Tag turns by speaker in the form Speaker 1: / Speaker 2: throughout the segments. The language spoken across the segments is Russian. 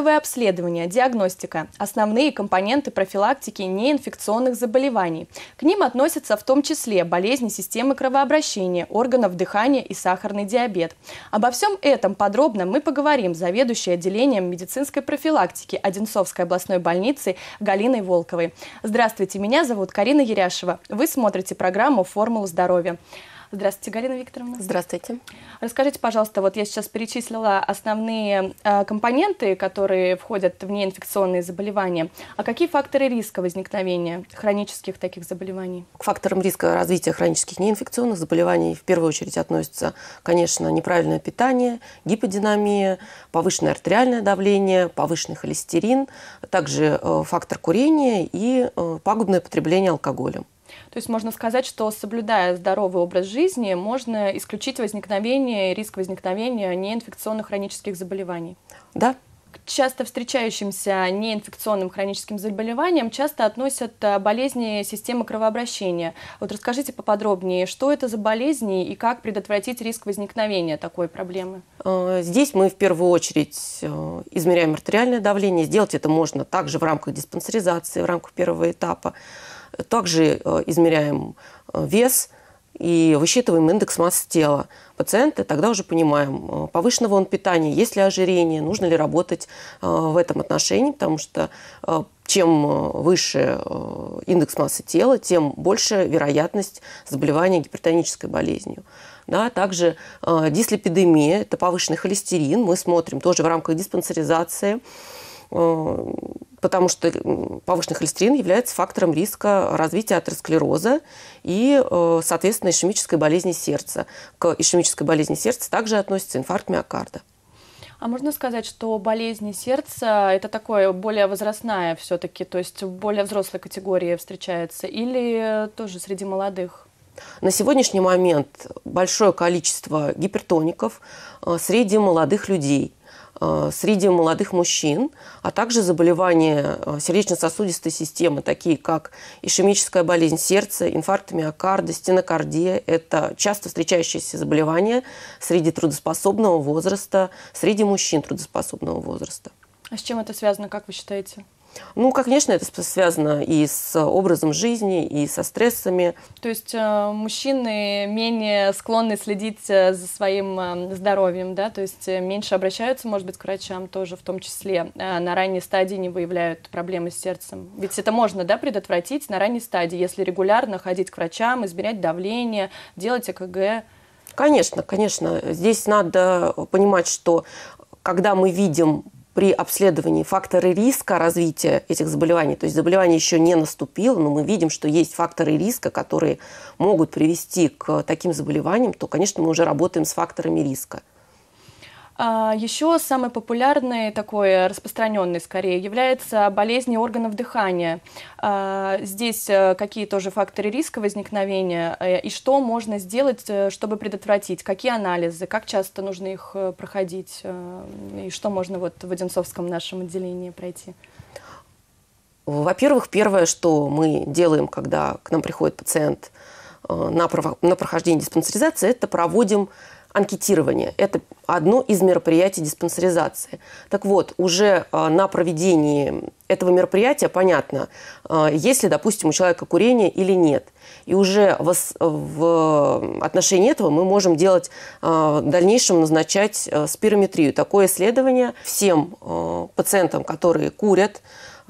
Speaker 1: Скрининговое обследование, диагностика – основные компоненты профилактики неинфекционных заболеваний. К ним относятся в том числе болезни системы кровообращения, органов дыхания и сахарный диабет. Обо всем этом подробно мы поговорим заведующей отделением медицинской профилактики Одинцовской областной больницы Галиной Волковой. Здравствуйте, меня зовут Карина Еряшева. Вы смотрите программу «Формула здоровья». Здравствуйте, Галина Викторовна. Здравствуйте. Расскажите, пожалуйста, вот я сейчас перечислила основные а, компоненты, которые входят в неинфекционные заболевания. А какие факторы риска возникновения хронических таких заболеваний?
Speaker 2: К факторам риска развития хронических неинфекционных заболеваний в первую очередь относятся, конечно, неправильное питание, гиподинамия, повышенное артериальное давление, повышенный холестерин, также э, фактор курения и э, пагубное потребление алкоголем.
Speaker 1: То есть можно сказать, что соблюдая здоровый образ жизни, можно исключить возникновение и риск возникновения неинфекционных хронических заболеваний. Да, к часто встречающимся неинфекционным хроническим заболеваниям часто относят э, болезни системы кровообращения. Вот расскажите поподробнее, что это за болезни и как предотвратить риск возникновения такой проблемы?
Speaker 2: Э, здесь мы в первую очередь э, измеряем артериальное давление. Сделать это можно также в рамках диспансеризации, в рамках первого этапа. Также э, измеряем э, вес и высчитываем индекс массы тела пациента. Тогда уже понимаем, э, повышенного он питания, есть ли ожирение, нужно ли работать в этом отношении, потому что чем выше индекс массы тела, тем больше вероятность заболевания гипертонической болезнью. Да, также дислепидемия – это повышенный холестерин. Мы смотрим тоже в рамках диспансеризации потому что э, повышенный холестерин является фактором риска развития атеросклероза и, э, соответственно, ишемической болезни сердца. К ишемической болезни сердца также относится инфаркт миокарда.
Speaker 1: А можно сказать, что болезни сердца это такое более возрастная все-таки, то есть более взрослой категории встречается, или тоже среди молодых?
Speaker 2: На сегодняшний момент большое количество гипертоников э, среди молодых людей – Э, среди молодых мужчин, а также заболевания э, сердечно-сосудистой системы, такие как ишемическая болезнь сердца, инфаркт миокарда, стенокардия. Это часто встречающиеся заболевания среди трудоспособного возраста, среди мужчин трудоспособного возраста.
Speaker 1: А с чем это связано, как вы считаете?
Speaker 2: Ну, как, конечно, это связано и с образом жизни, и со стрессами.
Speaker 1: То есть э, мужчины менее склонны следить э, за своим э, здоровьем, да, то есть меньше обращаются, может быть, к врачам тоже в том числе. На ранней стадии не выявляют проблемы с сердцем. Ведь это можно, да, предотвратить на ранней стадии, если регулярно ходить к врачам, измерять давление, делать ЭКГ.
Speaker 2: Конечно, конечно. Здесь надо понимать, что когда мы видим при обследовании факторы риска развития этих заболеваний, то есть заболевание еще не наступило, но мы видим, что есть факторы риска, которые могут привести к таким заболеваниям, то, конечно, мы уже работаем с факторами риска.
Speaker 1: А, Еще самой популярной, такой э, распространенной скорее, является болезни органов дыхания. А, здесь э, какие тоже факторы риска возникновения э, и что можно сделать, чтобы предотвратить, какие анализы, как часто нужно их проходить и что можно вот в Одинцовском нашем отделении пройти.
Speaker 2: Во-первых, первое, что мы делаем, когда к нам приходит пациент на прохождение диспансеризации, это проводим анкетирование. Это одно из мероприятий диспансеризации. Так вот, уже а, на проведении этого мероприятия понятно, а, есть ли, допустим, у человека курение или нет. И уже в, в отношении этого мы можем делать а, в дальнейшем назначать спирометрию. Такое исследование всем пациентам, которые курят,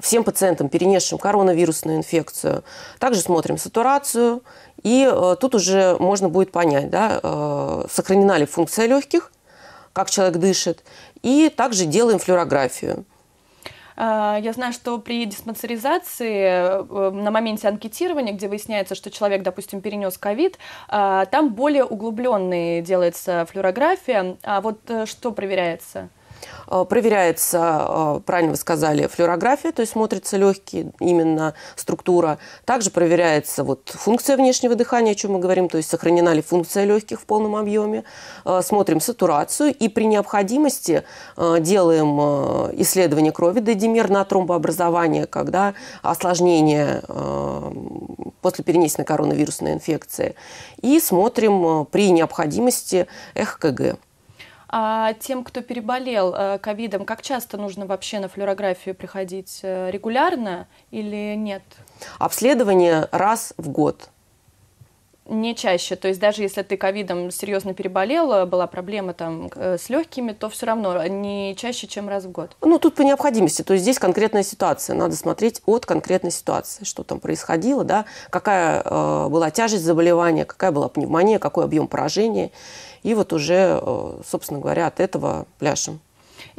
Speaker 2: всем пациентам, перенесшим коронавирусную инфекцию. Также смотрим сатурацию, и э, тут уже можно будет понять, да, э, сохранена ли функция легких, как человек дышит, и также делаем флюорографию.
Speaker 1: А, я знаю, что при диспансеризации э, на моменте анкетирования, где выясняется, что человек, допустим, перенес ковид, а, там более углубленный делается флюорография. А вот э, что проверяется?
Speaker 2: Э, проверяется, э, правильно вы сказали, флюорография, то есть смотрится легкие, именно структура. Также проверяется вот функция внешнего дыхания, о чем мы говорим, то есть сохранена ли функция легких в полном объеме. Э, смотрим сатурацию и при необходимости делаем исследование крови, дедимер на тромбообразование, когда осложнение после перенесенной коронавирусной инфекции. И смотрим при необходимости ЭХКГ.
Speaker 1: А тем, кто переболел э, ковидом, как часто нужно вообще на флюорографию приходить? Э, регулярно или нет?
Speaker 2: Обследование раз в год
Speaker 1: не чаще. То есть даже если ты ковидом серьезно переболела, была проблема там э, с легкими, то все равно не чаще, чем раз в год.
Speaker 2: Ну, тут по необходимости. То есть здесь конкретная ситуация. Надо смотреть от конкретной ситуации, что там происходило, да, какая э, была тяжесть заболевания, какая была пневмония, какой объем поражения. И вот уже, э, собственно говоря, от этого пляшем.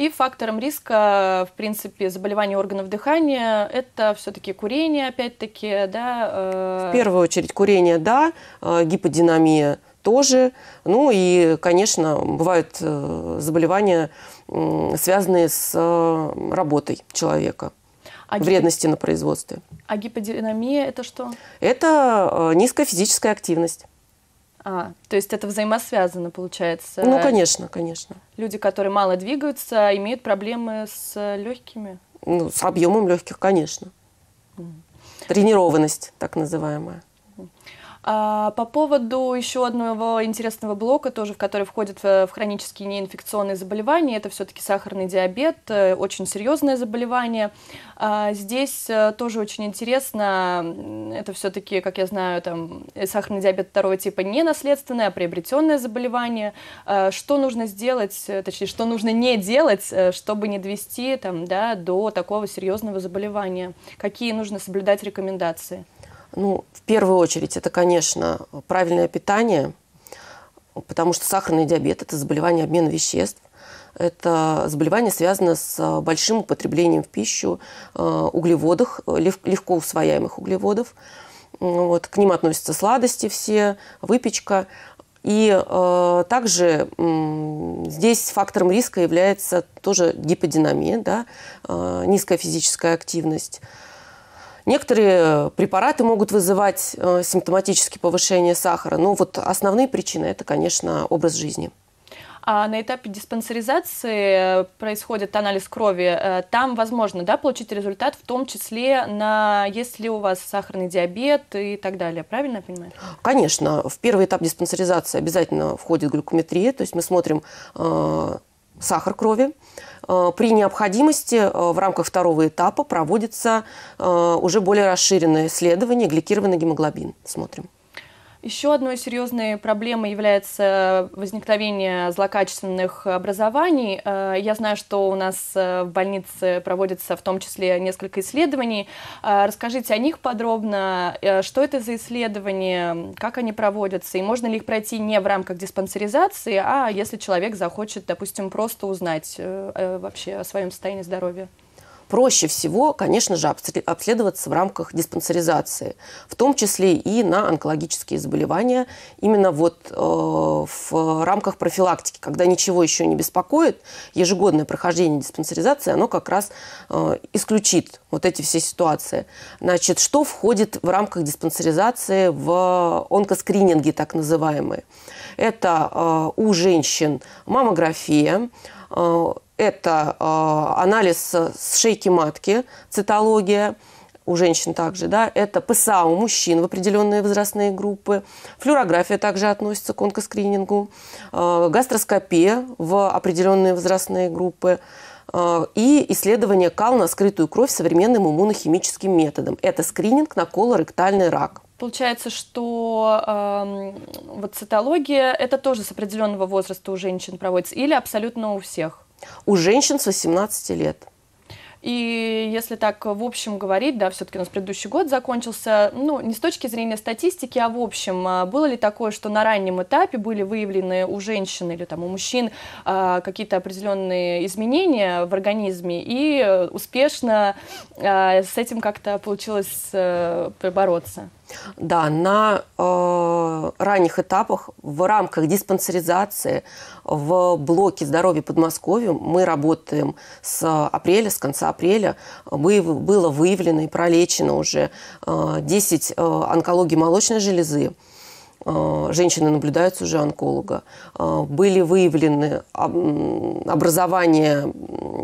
Speaker 1: И фактором риска, в принципе, заболеваний органов дыхания – это все-таки курение, опять-таки, да? Э, в первую
Speaker 2: очередь курение, да, э, гиподинамия тоже. Ну и, конечно, бывают э, заболевания, связанные с работой человека.
Speaker 1: А вредности
Speaker 2: гип... на производстве.
Speaker 1: А гиподинамия – это что?
Speaker 2: Это низкая физическая активность.
Speaker 1: А, то есть это взаимосвязано, получается. Ну, конечно, конечно. Люди, которые мало двигаются, имеют проблемы с легкими.
Speaker 2: Ну, с объемом легких, конечно. Тренированность, так называемая.
Speaker 1: А, по поводу еще одного интересного блока, тоже в который входит э, в хронические неинфекционные заболевания, это все-таки сахарный диабет, э, очень серьезное заболевание. А, здесь э, тоже очень интересно, это все-таки, как я знаю, там сахарный диабет второго типа не наследственное, а приобретенное заболевание. А, что нужно сделать, точнее, что нужно не делать, чтобы не довести там, да, до такого серьезного заболевания? Какие нужно соблюдать рекомендации?
Speaker 2: Ну, в первую очередь, это, конечно, правильное питание, потому что сахарный диабет – это заболевание обмена веществ. Это заболевание связано с а, большим употреблением в пищу а, углеводов, легко усвояемых углеводов. Ну вот, к ним относятся сладости все, выпечка. И э, также э, здесь фактором риска является тоже гиподинамия, да, э, низкая физическая активность. Некоторые э, препараты могут вызывать э, симптоматические повышение сахара. Но ну, вот основные причины – это, конечно, образ жизни.
Speaker 1: А на этапе диспансеризации э, происходит анализ крови. Там возможно да, получить результат, в том числе на если у вас сахарный диабет и так далее. Правильно я понимаю?
Speaker 2: Конечно. В первый этап диспансеризации обязательно входит глюкометрия. То есть мы смотрим сахар крови. Э, при необходимости э, в рамках второго этапа проводится э, уже более расширенное исследование гликированный гемоглобин. Смотрим.
Speaker 1: Еще одной серьезной проблемой является возникновение злокачественных образований. Э, я знаю, что у нас э, в больнице проводится в том числе несколько исследований. Э, расскажите о них подробно. Что это за исследования, как они проводятся, и можно ли их пройти не в рамках диспансеризации, а если человек захочет, допустим, просто узнать вообще о своем состоянии здоровья?
Speaker 2: проще всего, конечно же, обследоваться в рамках диспансеризации, в том числе и на онкологические заболевания, именно вот э, в рамках профилактики, когда ничего еще не беспокоит, ежегодное прохождение диспансеризации, оно как раз э, исключит вот эти все ситуации. Значит, что входит в рамках диспансеризации в онкоскрининге, так называемые? Это э, у женщин маммография, это а, анализ с шейки матки, цитология у женщин также, да, это ПСА у мужчин в определенные возрастные группы, флюорография также относится к онкоскринингу, а, гастроскопия в определенные возрастные группы, а, и исследование кал на скрытую кровь современным иммунохимическим методом. Это скрининг на колоректальный рак.
Speaker 1: Получается, что э, вот цитология это тоже с определенного возраста у женщин проводится или абсолютно у всех?
Speaker 2: у женщин с 18 лет.
Speaker 1: И если так в общем говорить, да, все-таки у нас предыдущий год закончился, ну, не с точки зрения статистики, а в общем, а было ли такое, что на раннем этапе были выявлены у женщин или там у мужчин а, какие-то определенные изменения в организме, и успешно а, с этим как-то получилось э, побороться? Да,
Speaker 2: на э, ранних этапах в рамках диспансеризации в блоке здоровья Подмосковья мы работаем с апреля, с конца апреля. Вы было выявлено и пролечено уже э, 10 э, онкологий молочной железы э, женщины наблюдаются уже онколога. Э, были выявлены образование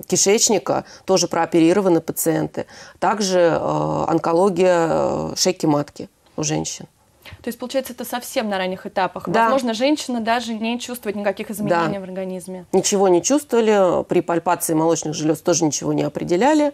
Speaker 2: кишечника, тоже прооперированы пациенты. Также э, онкология шейки матки у женщин.
Speaker 1: То есть, получается, это совсем на ранних этапах. Да. Возможно, женщина даже не чувствует никаких изменений да. в организме.
Speaker 2: Ничего не чувствовали. При пальпации молочных желез тоже ничего не определяли.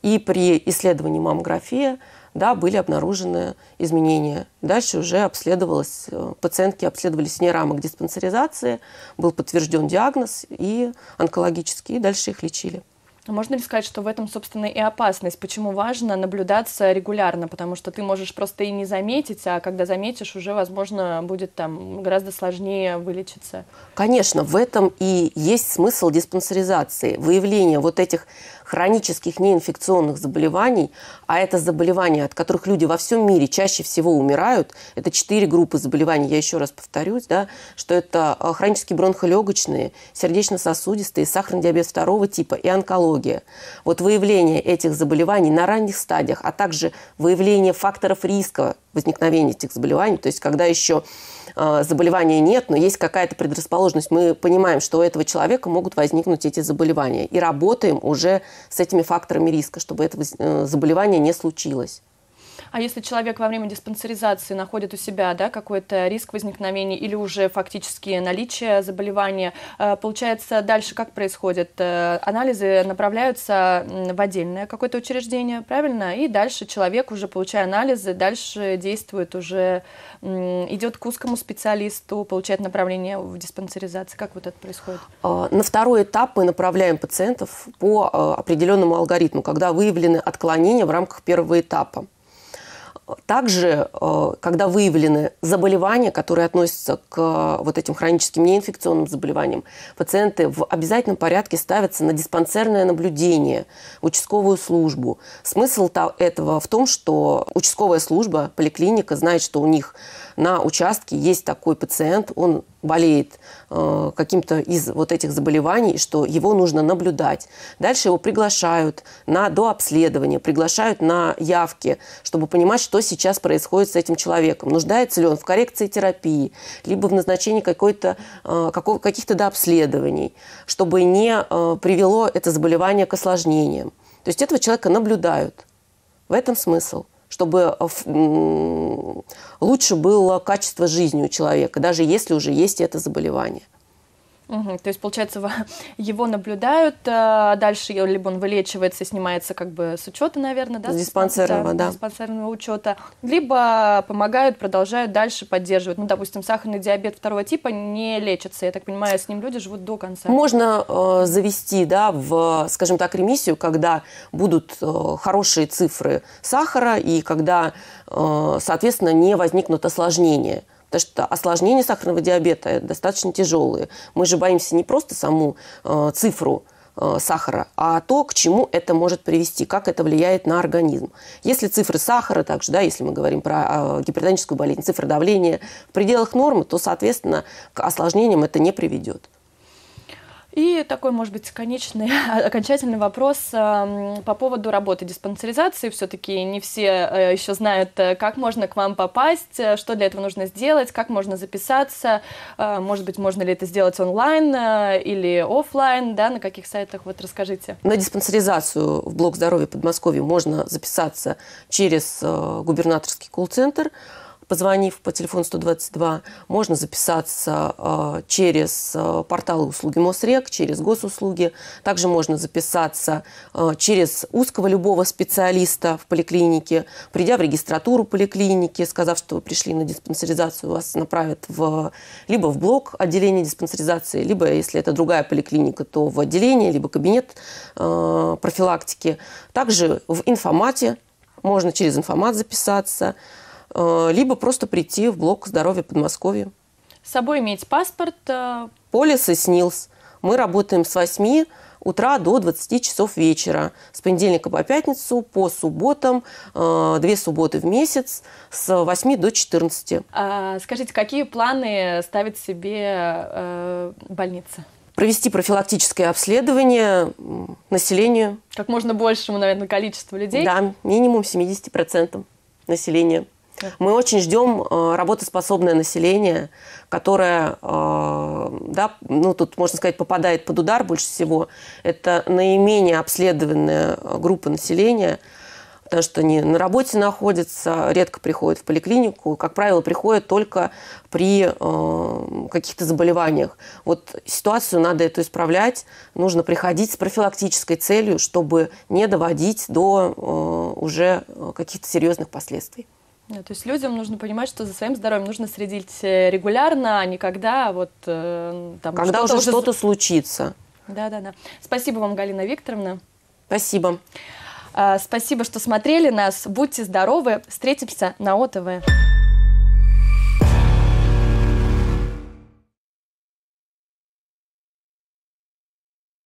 Speaker 2: И при исследовании маммографии да, были обнаружены изменения. Дальше уже обследовалось, э, пациентки обследовались вне рамок диспансеризации, был подтвержден диагноз и онкологический, и дальше их лечили.
Speaker 1: А можно ли сказать, что в этом, собственно, и опасность? Почему важно наблюдаться регулярно? Потому что ты можешь просто и не заметить, а когда заметишь, уже, возможно, будет там гораздо сложнее вылечиться.
Speaker 2: Конечно, в этом и есть смысл диспансеризации. Выявление вот этих хронических неинфекционных заболеваний, а это заболевания, от которых люди во всем мире чаще всего умирают, это четыре группы заболеваний, я еще раз повторюсь, да, что это а, хронические бронхолегочные, сердечно-сосудистые, сахарный диабет второго типа и онкология онкология. Вот выявление этих заболеваний на ранних стадиях, а также выявление факторов риска возникновения этих заболеваний, то есть когда еще а, заболевания нет, но есть какая-то предрасположенность, мы понимаем, что у этого человека могут возникнуть эти заболевания. И работаем уже с этими факторами риска, чтобы это э, заболевание не случилось.
Speaker 1: А если человек во время диспансеризации находит у себя да, какой-то риск возникновения или уже фактически наличие заболевания, э, получается, дальше как происходит? Э, анализы направляются в отдельное какое-то учреждение, правильно? И дальше человек, уже получая анализы, дальше действует уже, идет к узкому специалисту, получает направление в диспансеризации. Как вот это происходит?
Speaker 2: А, на второй этап мы направляем пациентов по э, определенному алгоритму, когда выявлены отклонения в рамках первого этапа. Также, э, когда выявлены заболевания, которые относятся к э, вот этим хроническим неинфекционным заболеваниям, пациенты в обязательном порядке ставятся на диспансерное наблюдение, участковую службу. Смысл этого в том, что участковая служба, поликлиника знает, что у них на участке есть такой пациент, он болеет э, каким-то из вот этих заболеваний, что его нужно наблюдать. Дальше его приглашают на дообследование, приглашают на явки, чтобы понимать, что сейчас происходит с этим человеком. Нуждается ли он в коррекции терапии, либо в назначении какой-то, э, какого, каких-то дообследований, чтобы не э, привело это заболевание к осложнениям. То есть этого человека наблюдают. В этом смысл чтобы э, лучше было качество жизни у человека, даже если уже есть это заболевание.
Speaker 1: Угу, то есть, получается, его наблюдают, э, а дальше либо он вылечивается, снимается как бы с учета, наверное, да? С диспансерного, да. да. диспансерного учета. Либо помогают, продолжают дальше поддерживать. Ну, допустим, сахарный диабет второго типа не лечится. Я так понимаю, с ним люди живут до конца. Можно
Speaker 2: э, завести, да, в, скажем так, ремиссию, когда будут э, хорошие цифры сахара и когда, э, соответственно, не возникнут осложнения потому что осложнения сахарного диабета достаточно тяжелые. Мы же боимся не просто саму э, цифру, э, сахара, а то, к чему это может привести, как это влияет на организм. Если цифры сахара, также, да, если мы говорим про э, гипертоническую болезнь, цифры давления в пределах нормы, то, соответственно, к осложнениям это не приведет.
Speaker 1: И такой, может быть, конечный, окончательный вопрос эм, по поводу работы диспансеризации. Все-таки не все э, еще знают, э, как можно к вам попасть, э, что для этого нужно сделать, как можно записаться. Может быть, можно ли это сделать онлайн или офлайн, да, на каких сайтах, вот расскажите.
Speaker 2: На диспансеризацию в блок здоровья Подмосковья можно записаться через губернаторский колл-центр. центр позвонив по телефону 122, можно записаться а, через а, порталы услуги Мосрек, через госуслуги. Также можно записаться а, через узкого любого специалиста в поликлинике, придя в регистратуру поликлиники, сказав, что вы пришли на диспансеризацию, вас направят в, либо в блок отделения диспансеризации, либо, если это другая поликлиника, то в отделение, либо кабинет профилактики. Также в информате можно через информат записаться – Э, либо просто прийти в блок здоровья Подмосковья.
Speaker 1: С собой иметь паспорт? Э,
Speaker 2: Полис и СНИЛС. Мы работаем с 8 утра до 20 часов вечера, с понедельника по пятницу, по субботам, э, две субботы в месяц, с 8 до 14.
Speaker 1: А, скажите, какие планы ставит себе больница?
Speaker 2: провести профилактическое обследование населению.
Speaker 1: Как можно большему, наверное, количеству людей. Да,
Speaker 2: минимум 70% населения. Мы очень ждем э, работоспособное население, которое, э, да, ну тут можно сказать, попадает под удар больше всего. Это наименее обследованная э, группа населения, потому что они на работе находятся, редко приходят в поликлинику, как правило, приходят только при каких-то заболеваниях. Вот ситуацию надо эту исправлять, нужно приходить с профилактической целью, чтобы не доводить до уже каких-то серьезных последствий
Speaker 1: то есть людям нужно понимать, что за своим здоровьем нужно следить э, регулярно, а не когда вот э, там когда что-то уже что-то
Speaker 2: случится.
Speaker 1: Да, да, да. Спасибо вам, Галина Викторовна. Спасибо. А, спасибо, что смотрели нас. Будьте здоровы. Встретимся на ОТВ.